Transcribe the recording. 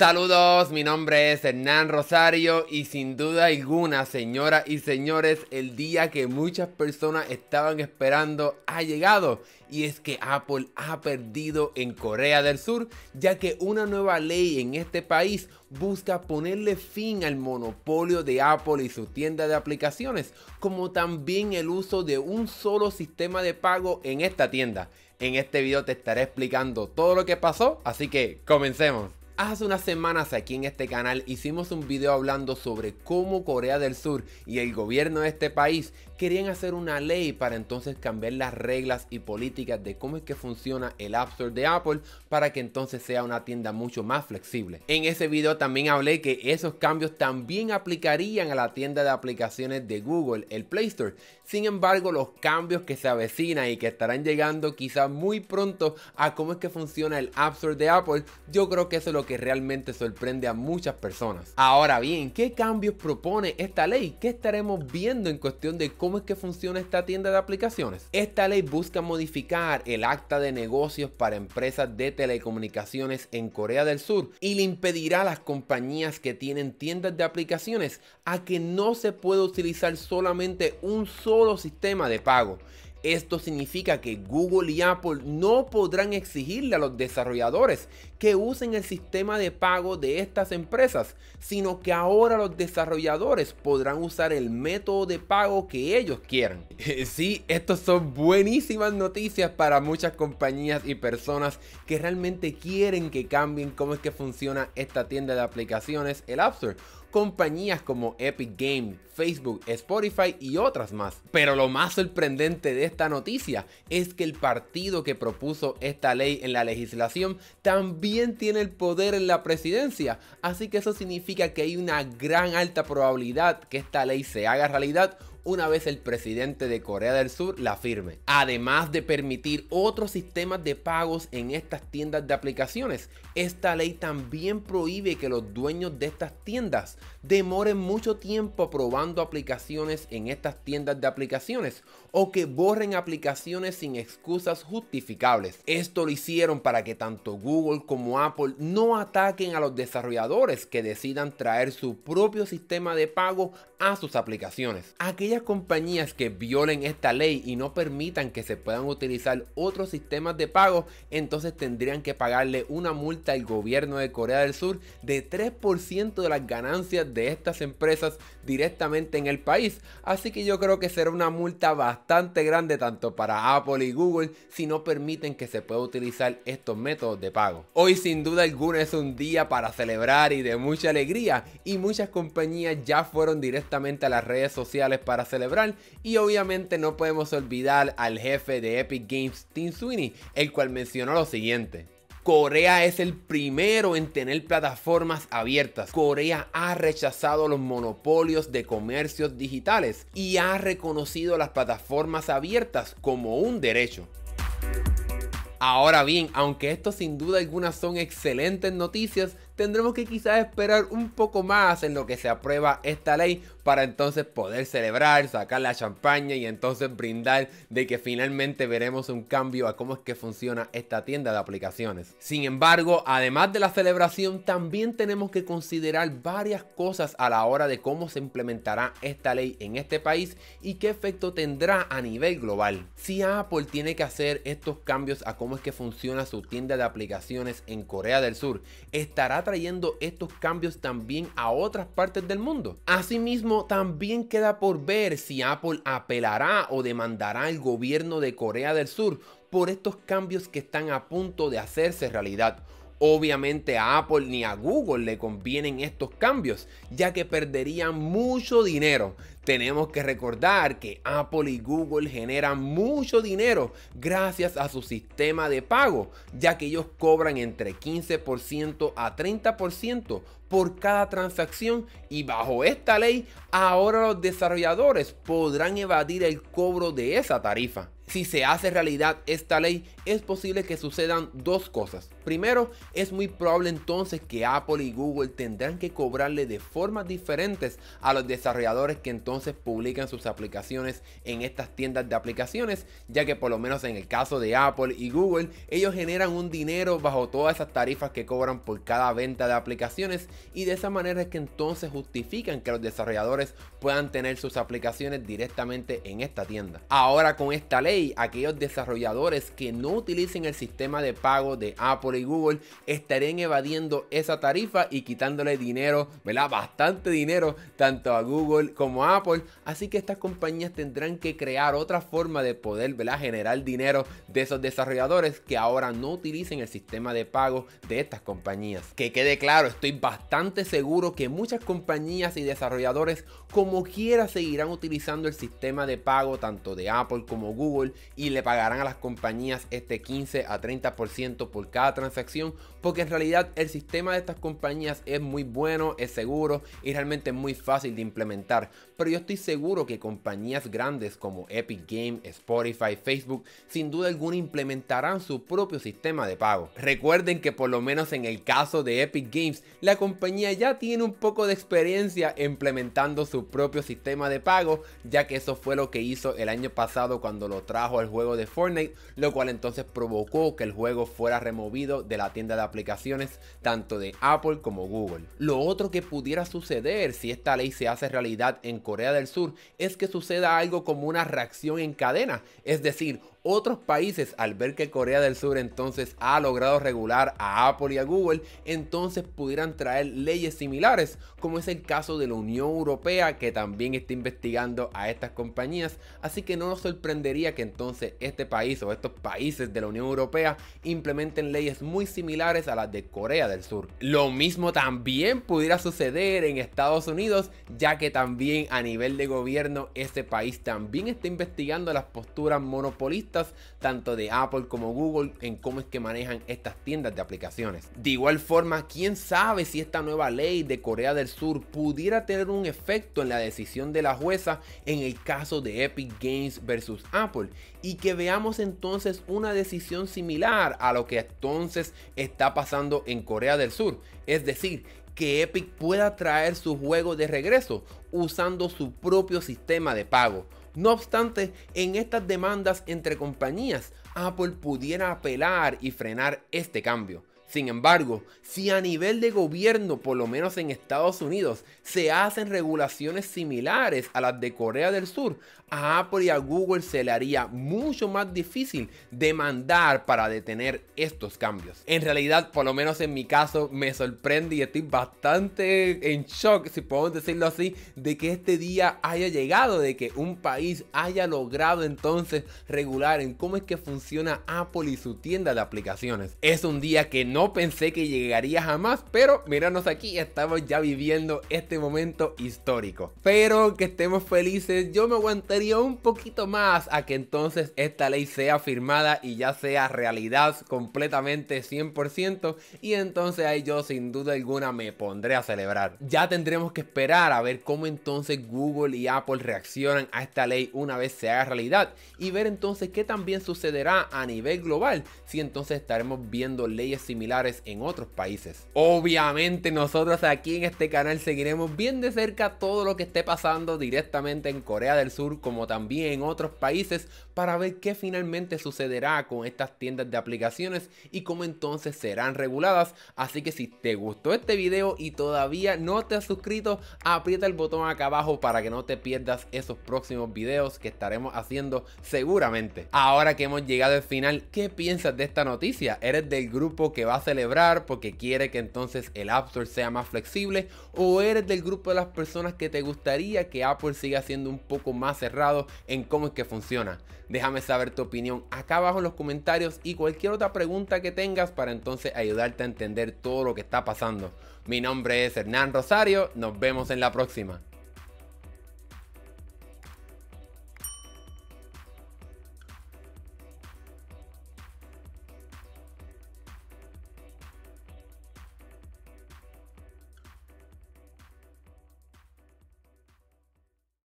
Saludos, mi nombre es Hernán Rosario y sin duda alguna, señoras y señores, el día que muchas personas estaban esperando ha llegado y es que Apple ha perdido en Corea del Sur ya que una nueva ley en este país busca ponerle fin al monopolio de Apple y su tienda de aplicaciones, como también el uso de un solo sistema de pago en esta tienda. En este video te estaré explicando todo lo que pasó, así que comencemos. Hace unas semanas aquí en este canal hicimos un video hablando sobre cómo Corea del Sur y el gobierno de este país querían hacer una ley para entonces cambiar las reglas y políticas de cómo es que funciona el App Store de Apple para que entonces sea una tienda mucho más flexible. En ese video también hablé que esos cambios también aplicarían a la tienda de aplicaciones de Google, el Play Store. Sin embargo, los cambios que se avecinan y que estarán llegando quizá muy pronto a cómo es que funciona el App Store de Apple, yo creo que eso es lo que que realmente sorprende a muchas personas. Ahora bien, ¿qué cambios propone esta ley? ¿Qué estaremos viendo en cuestión de cómo es que funciona esta tienda de aplicaciones? Esta ley busca modificar el acta de negocios para empresas de telecomunicaciones en Corea del Sur y le impedirá a las compañías que tienen tiendas de aplicaciones a que no se pueda utilizar solamente un solo sistema de pago esto significa que Google y Apple no podrán exigirle a los desarrolladores que usen el sistema de pago de estas empresas, sino que ahora los desarrolladores podrán usar el método de pago que ellos quieran. Sí, estas son buenísimas noticias para muchas compañías y personas que realmente quieren que cambien cómo es que funciona esta tienda de aplicaciones, el App Store compañías como Epic Games, Facebook, Spotify y otras más. Pero lo más sorprendente de esta noticia es que el partido que propuso esta ley en la legislación también tiene el poder en la presidencia, así que eso significa que hay una gran alta probabilidad que esta ley se haga realidad una vez el presidente de Corea del Sur la firme, además de permitir otros sistemas de pagos en estas tiendas de aplicaciones. Esta ley también prohíbe que los dueños de estas tiendas demoren mucho tiempo probando aplicaciones en estas tiendas de aplicaciones o que borren aplicaciones sin excusas justificables. Esto lo hicieron para que tanto Google como Apple no ataquen a los desarrolladores que decidan traer su propio sistema de pago a sus aplicaciones compañías que violen esta ley y no permitan que se puedan utilizar otros sistemas de pago, entonces tendrían que pagarle una multa al gobierno de Corea del Sur de 3% de las ganancias de estas empresas directamente en el país. Así que yo creo que será una multa bastante grande tanto para Apple y Google si no permiten que se pueda utilizar estos métodos de pago. Hoy sin duda alguna es un día para celebrar y de mucha alegría y muchas compañías ya fueron directamente a las redes sociales para celebrar y obviamente no podemos olvidar al jefe de Epic Games, Tim Sweeney, el cual mencionó lo siguiente. Corea es el primero en tener plataformas abiertas. Corea ha rechazado los monopolios de comercios digitales y ha reconocido las plataformas abiertas como un derecho. Ahora bien, aunque esto sin duda alguna son excelentes noticias, tendremos que quizás esperar un poco más en lo que se aprueba esta ley para entonces poder celebrar, sacar la champaña y entonces brindar de que finalmente veremos un cambio a cómo es que funciona esta tienda de aplicaciones. Sin embargo, además de la celebración, también tenemos que considerar varias cosas a la hora de cómo se implementará esta ley en este país y qué efecto tendrá a nivel global. Si Apple tiene que hacer estos cambios a cómo es que funciona su tienda de aplicaciones en Corea del Sur, estará trayendo estos cambios también a otras partes del mundo. Asimismo, también queda por ver si Apple apelará o demandará al gobierno de Corea del Sur por estos cambios que están a punto de hacerse realidad Obviamente a Apple ni a Google le convienen estos cambios, ya que perderían mucho dinero. Tenemos que recordar que Apple y Google generan mucho dinero gracias a su sistema de pago, ya que ellos cobran entre 15% a 30% por cada transacción y bajo esta ley ahora los desarrolladores podrán evadir el cobro de esa tarifa. Si se hace realidad esta ley, es posible que sucedan dos cosas. Primero, es muy probable entonces que Apple y Google tendrán que cobrarle de formas diferentes a los desarrolladores que entonces publican sus aplicaciones en estas tiendas de aplicaciones, ya que por lo menos en el caso de Apple y Google, ellos generan un dinero bajo todas esas tarifas que cobran por cada venta de aplicaciones y de esa manera es que entonces justifican que los desarrolladores puedan tener sus aplicaciones directamente en esta tienda. Ahora con esta ley, aquellos desarrolladores que no utilicen el sistema de pago de Apple y Google estarán evadiendo esa tarifa y quitándole dinero, ¿verdad? Bastante dinero tanto a Google como a Apple. Así que estas compañías tendrán que crear otra forma de poder, ¿verdad? Generar dinero de esos desarrolladores que ahora no utilicen el sistema de pago de estas compañías. Que quede claro, estoy bastante seguro que muchas compañías y desarrolladores como quiera seguirán utilizando el sistema de pago tanto de Apple como Google y le pagarán a las compañías este 15 a 30% por cada transacción, porque en realidad el sistema de estas compañías es muy bueno, es seguro y realmente es muy fácil de implementar. Pero yo estoy seguro que compañías grandes como Epic Games, Spotify, Facebook, sin duda alguna implementarán su propio sistema de pago. Recuerden que por lo menos en el caso de Epic Games, la compañía ya tiene un poco de experiencia implementando su propio sistema de pago, ya que eso fue lo que hizo el año pasado cuando lo trajo al juego de Fortnite, lo cual entonces provocó que el juego fuera removido de la tienda de aplicaciones tanto de Apple como Google. Lo otro que pudiera suceder si esta ley se hace realidad en Corea del Sur es que suceda algo como una reacción en cadena, es decir, otros países, al ver que Corea del Sur entonces ha logrado regular a Apple y a Google, entonces pudieran traer leyes similares, como es el caso de la Unión Europea, que también está investigando a estas compañías. Así que no nos sorprendería que entonces este país o estos países de la Unión Europea implementen leyes muy similares a las de Corea del Sur. Lo mismo también pudiera suceder en Estados Unidos, ya que también a nivel de gobierno ese país también está investigando las posturas monopolistas tanto de Apple como Google en cómo es que manejan estas tiendas de aplicaciones. De igual forma, quién sabe si esta nueva ley de Corea del Sur pudiera tener un efecto en la decisión de la jueza en el caso de Epic Games versus Apple y que veamos entonces una decisión similar a lo que entonces está pasando en Corea del Sur. Es decir, que Epic pueda traer su juego de regreso usando su propio sistema de pago. No obstante, en estas demandas entre compañías, Apple pudiera apelar y frenar este cambio. Sin embargo, si a nivel de gobierno, por lo menos en Estados Unidos, se hacen regulaciones similares a las de Corea del Sur, a Apple y a Google se le haría mucho más difícil demandar para detener estos cambios. En realidad, por lo menos en mi caso, me sorprende y estoy bastante en shock, si podemos decirlo así, de que este día haya llegado, de que un país haya logrado entonces regular en cómo es que funciona Apple y su tienda de aplicaciones. Es un día que no no pensé que llegaría jamás, pero míranos aquí, estamos ya viviendo este momento histórico. Pero que estemos felices, yo me aguantaría un poquito más a que entonces esta ley sea firmada y ya sea realidad completamente 100% y entonces ahí yo sin duda alguna me pondré a celebrar. Ya tendremos que esperar a ver cómo entonces Google y Apple reaccionan a esta ley una vez se haga realidad y ver entonces qué también sucederá a nivel global si entonces estaremos viendo leyes similares en otros países. Obviamente nosotros aquí en este canal seguiremos bien de cerca todo lo que esté pasando directamente en Corea del Sur como también en otros países para ver qué finalmente sucederá con estas tiendas de aplicaciones y cómo entonces serán reguladas. Así que si te gustó este video y todavía no te has suscrito, aprieta el botón acá abajo para que no te pierdas esos próximos videos que estaremos haciendo seguramente. Ahora que hemos llegado al final, ¿qué piensas de esta noticia? ¿Eres del grupo que va a celebrar porque quiere que entonces el App Store sea más flexible? ¿O eres del grupo de las personas que te gustaría que Apple siga siendo un poco más cerrado en cómo es que funciona? Déjame saber tu opinión acá abajo en los comentarios y cualquier otra pregunta que tengas para entonces ayudarte a entender todo lo que está pasando. Mi nombre es Hernán Rosario, nos vemos en la próxima.